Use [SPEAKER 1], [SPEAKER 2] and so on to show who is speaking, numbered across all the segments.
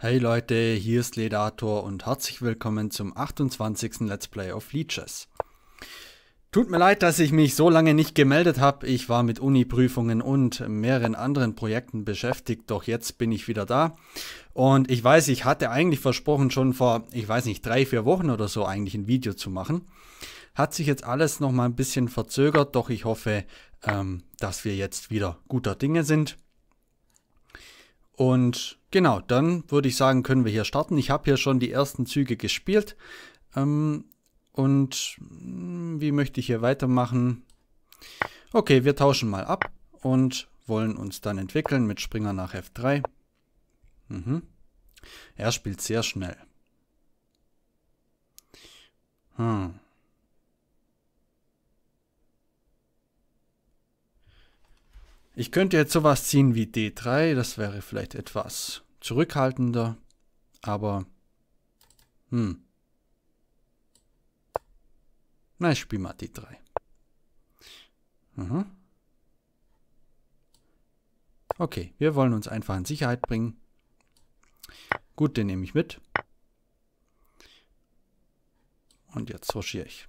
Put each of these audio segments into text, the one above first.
[SPEAKER 1] Hey Leute, hier ist Ledator und herzlich willkommen zum 28. Let's Play of Leeches. Tut mir leid, dass ich mich so lange nicht gemeldet habe. Ich war mit Uni-Prüfungen und mehreren anderen Projekten beschäftigt, doch jetzt bin ich wieder da. Und ich weiß, ich hatte eigentlich versprochen, schon vor, ich weiß nicht, drei, vier Wochen oder so eigentlich ein Video zu machen. Hat sich jetzt alles nochmal ein bisschen verzögert, doch ich hoffe, ähm, dass wir jetzt wieder guter Dinge sind. Und genau, dann würde ich sagen, können wir hier starten. Ich habe hier schon die ersten Züge gespielt. Ähm, und mm, wie möchte ich hier weitermachen? Okay, wir tauschen mal ab und wollen uns dann entwickeln mit Springer nach F3. Mhm. Er spielt sehr schnell. Hm. Ich könnte jetzt sowas ziehen wie D3, das wäre vielleicht etwas zurückhaltender, aber hm. Na, ich spiele mal D3. Mhm. Okay, wir wollen uns einfach in Sicherheit bringen. Gut, den nehme ich mit. Und jetzt sortiere ich.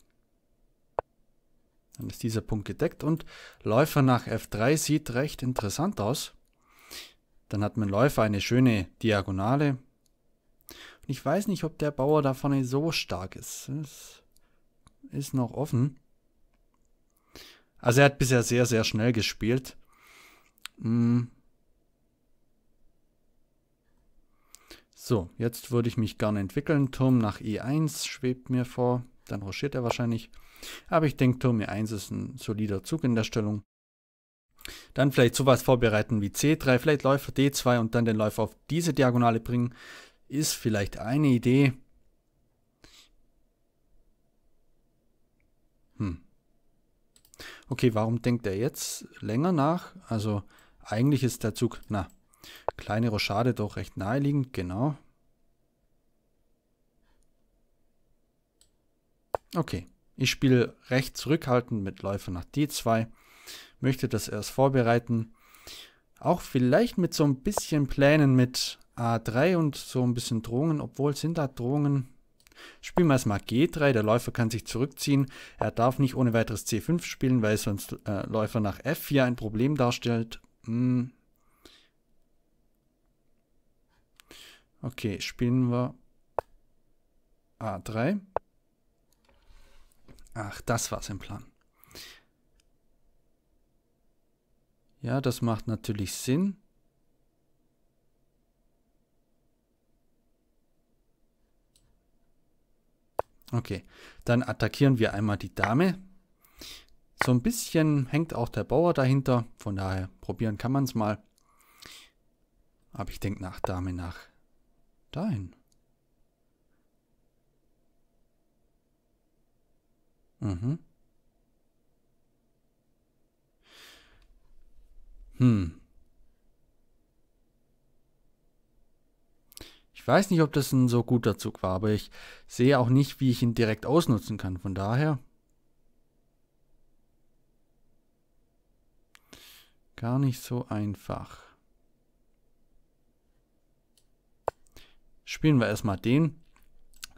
[SPEAKER 1] Dann ist dieser Punkt gedeckt und Läufer nach F3 sieht recht interessant aus. Dann hat mein Läufer eine schöne Diagonale. Und ich weiß nicht, ob der Bauer da vorne so stark ist. Es ist noch offen. Also er hat bisher sehr, sehr schnell gespielt. Hm. So, jetzt würde ich mich gerne entwickeln. Turm nach E1 schwebt mir vor dann ruschiert er wahrscheinlich. Aber ich denke, Turm E1 ist ein solider Zug in der Stellung. Dann vielleicht sowas vorbereiten wie C3, vielleicht Läufer D2 und dann den Läufer auf diese Diagonale bringen, ist vielleicht eine Idee. Hm. Okay, warum denkt er jetzt länger nach? Also eigentlich ist der Zug, na, kleine Rochade doch recht naheliegend, genau. Okay, ich spiele recht zurückhaltend mit Läufer nach D2, möchte das erst vorbereiten. Auch vielleicht mit so ein bisschen Plänen mit A3 und so ein bisschen Drohungen, obwohl sind da Drohungen. Spielen wir erstmal G3, der Läufer kann sich zurückziehen. Er darf nicht ohne weiteres C5 spielen, weil sonst äh, Läufer nach F4 ein Problem darstellt. Hm. Okay, spielen wir A3. Ach, das war's im Plan. Ja, das macht natürlich Sinn. Okay, dann attackieren wir einmal die Dame. So ein bisschen hängt auch der Bauer dahinter, von daher probieren kann man es mal. Aber ich denke nach Dame nach dahin. Mhm. Hm. Ich weiß nicht, ob das ein so guter Zug war, aber ich sehe auch nicht, wie ich ihn direkt ausnutzen kann. Von daher. Gar nicht so einfach. Spielen wir erstmal den.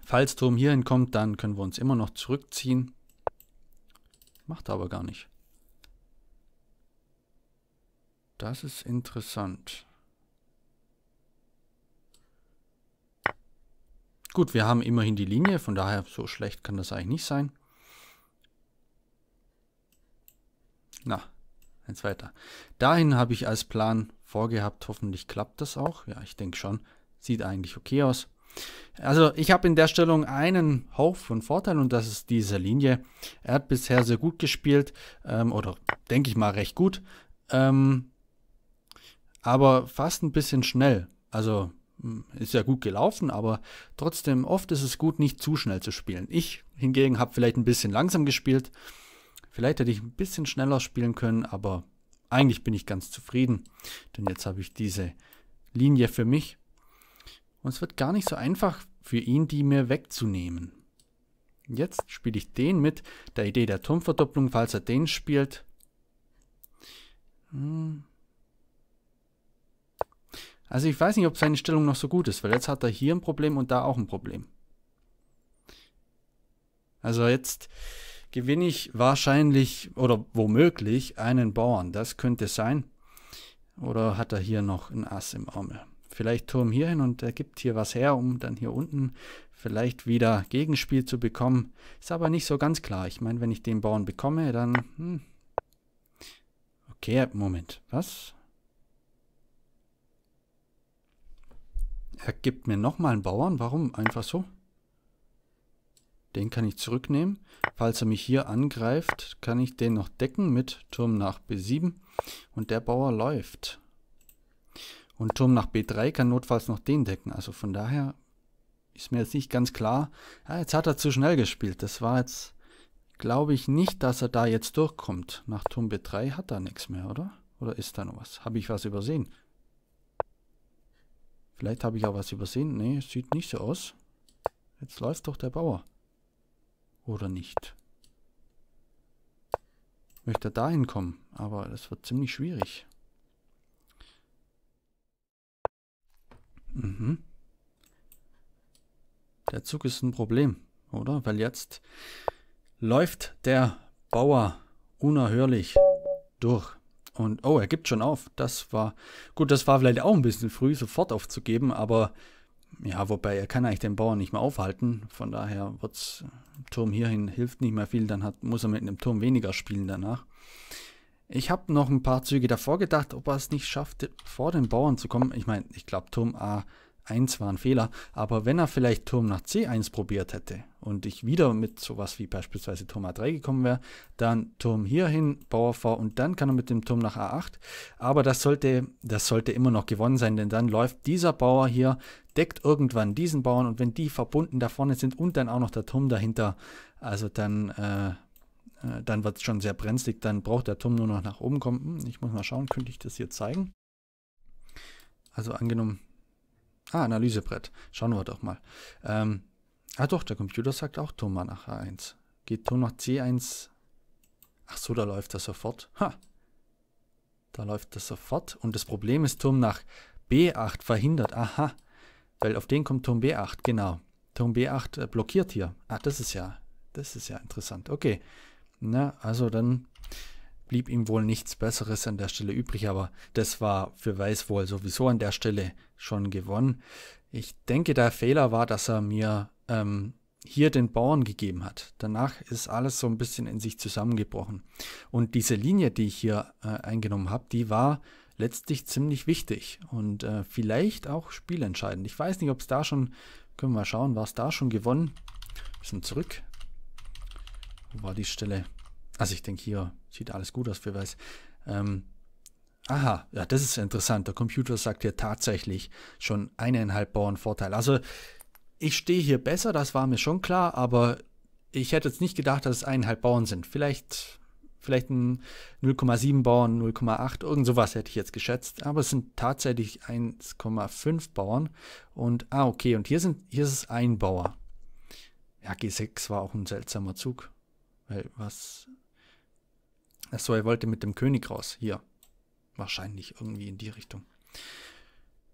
[SPEAKER 1] Falls Turm hierhin kommt, dann können wir uns immer noch zurückziehen. Macht er aber gar nicht. Das ist interessant. Gut, wir haben immerhin die Linie, von daher so schlecht kann das eigentlich nicht sein. Na, eins weiter. Dahin habe ich als Plan vorgehabt, hoffentlich klappt das auch. Ja, ich denke schon. Sieht eigentlich okay aus. Also ich habe in der Stellung einen Hauch von Vorteil und das ist diese Linie. Er hat bisher sehr gut gespielt ähm, oder denke ich mal recht gut, ähm, aber fast ein bisschen schnell. Also hm, ist ja gut gelaufen, aber trotzdem oft ist es gut, nicht zu schnell zu spielen. Ich hingegen habe vielleicht ein bisschen langsam gespielt. Vielleicht hätte ich ein bisschen schneller spielen können, aber eigentlich bin ich ganz zufrieden, denn jetzt habe ich diese Linie für mich. Und es wird gar nicht so einfach für ihn, die mir wegzunehmen. Jetzt spiele ich den mit der Idee der Turmverdopplung, falls er den spielt. Hm. Also ich weiß nicht, ob seine Stellung noch so gut ist, weil jetzt hat er hier ein Problem und da auch ein Problem. Also jetzt gewinne ich wahrscheinlich oder womöglich einen Bauern. Das könnte sein. Oder hat er hier noch ein Ass im Ärmel? Vielleicht Turm hier hin und er gibt hier was her, um dann hier unten vielleicht wieder Gegenspiel zu bekommen. Ist aber nicht so ganz klar. Ich meine, wenn ich den Bauern bekomme, dann... Hm. Okay, Moment. Was? Er gibt mir nochmal einen Bauern. Warum? Einfach so? Den kann ich zurücknehmen. Falls er mich hier angreift, kann ich den noch decken mit Turm nach B7. Und der Bauer läuft. Und Turm nach B3 kann notfalls noch den decken. Also von daher ist mir jetzt nicht ganz klar. Ja, jetzt hat er zu schnell gespielt. Das war jetzt, glaube ich, nicht, dass er da jetzt durchkommt. Nach Turm B3 hat er nichts mehr, oder? Oder ist da noch was? Habe ich was übersehen? Vielleicht habe ich auch was übersehen. Nee, sieht nicht so aus. Jetzt läuft doch der Bauer. Oder nicht? Möchte er da hinkommen, aber das wird ziemlich schwierig. Mhm. Der Zug ist ein Problem, oder? Weil jetzt läuft der Bauer unerhörlich durch. Und oh, er gibt schon auf. Das war gut, das war vielleicht auch ein bisschen früh, sofort aufzugeben, aber ja, wobei er kann eigentlich den Bauern nicht mehr aufhalten. Von daher wird's Turm hierhin hilft nicht mehr viel. Dann hat, muss er mit einem Turm weniger spielen danach. Ich habe noch ein paar Züge davor gedacht, ob er es nicht schafft, vor den Bauern zu kommen. Ich meine, ich glaube, Turm A1 war ein Fehler, aber wenn er vielleicht Turm nach C1 probiert hätte und ich wieder mit sowas wie beispielsweise Turm A3 gekommen wäre, dann Turm hierhin, Bauer vor und dann kann er mit dem Turm nach A8. Aber das sollte, das sollte immer noch gewonnen sein, denn dann läuft dieser Bauer hier, deckt irgendwann diesen Bauern und wenn die verbunden da vorne sind und dann auch noch der Turm dahinter, also dann... Äh, äh, dann wird es schon sehr brenzlig, dann braucht der Turm nur noch nach oben kommen. Hm, ich muss mal schauen, könnte ich das hier zeigen? Also angenommen, ah, Analysebrett, schauen wir doch mal. Ähm, ah doch, der Computer sagt auch Turm mal nach A1. Geht Turm nach C1, ach so, da läuft das sofort. Ha, da läuft das sofort. Und das Problem ist, Turm nach B8 verhindert. Aha, weil auf den kommt Turm B8, genau. Turm B8 äh, blockiert hier. Ah, das ist ja, das ist ja interessant. Okay, na, ne? also dann blieb ihm wohl nichts Besseres an der Stelle übrig, aber das war für Weiß wohl sowieso an der Stelle schon gewonnen. Ich denke, der Fehler war, dass er mir ähm, hier den Bauern gegeben hat. Danach ist alles so ein bisschen in sich zusammengebrochen. Und diese Linie, die ich hier äh, eingenommen habe, die war letztlich ziemlich wichtig und äh, vielleicht auch spielentscheidend. Ich weiß nicht, ob es da schon, können wir mal schauen, war es da schon gewonnen? Bisschen zurück, wo war die Stelle? Also ich denke hier sieht alles gut aus für weiß. Ähm, aha, ja, das ist interessant. Der Computer sagt hier tatsächlich schon eineinhalb Bauern Vorteil. Also ich stehe hier besser, das war mir schon klar, aber ich hätte jetzt nicht gedacht, dass es eineinhalb Bauern sind. Vielleicht, vielleicht ein 0,7 Bauern, 0,8, irgend sowas hätte ich jetzt geschätzt. Aber es sind tatsächlich 1,5 Bauern. Und, ah, okay, und hier, sind, hier ist es ein Bauer. Ja, G6 war auch ein seltsamer Zug. Hey, was? Achso, er wollte mit dem König raus. Hier. Wahrscheinlich irgendwie in die Richtung.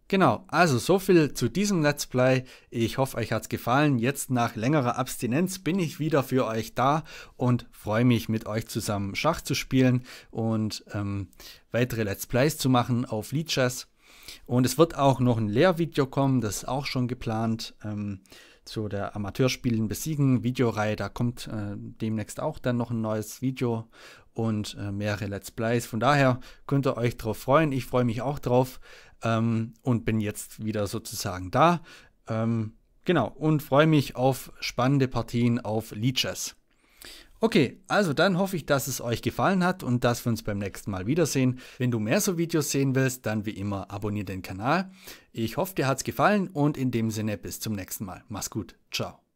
[SPEAKER 1] Genau, also so viel zu diesem Let's Play. Ich hoffe, euch hat es gefallen. Jetzt nach längerer Abstinenz bin ich wieder für euch da und freue mich, mit euch zusammen Schach zu spielen und ähm, weitere Let's Plays zu machen auf Leadchess. Und es wird auch noch ein Lehrvideo kommen, das ist auch schon geplant. Ähm, zu der Amateurspielen besiegen Videoreihe. Da kommt äh, demnächst auch dann noch ein neues Video und äh, mehrere Let's Plays. Von daher könnt ihr euch drauf freuen. Ich freue mich auch drauf ähm, und bin jetzt wieder sozusagen da. Ähm, genau, und freue mich auf spannende Partien auf Leeches. Okay, also dann hoffe ich, dass es euch gefallen hat und dass wir uns beim nächsten Mal wiedersehen. Wenn du mehr so Videos sehen willst, dann wie immer abonniere den Kanal. Ich hoffe, dir hat es gefallen und in dem Sinne bis zum nächsten Mal. Mach's gut. Ciao.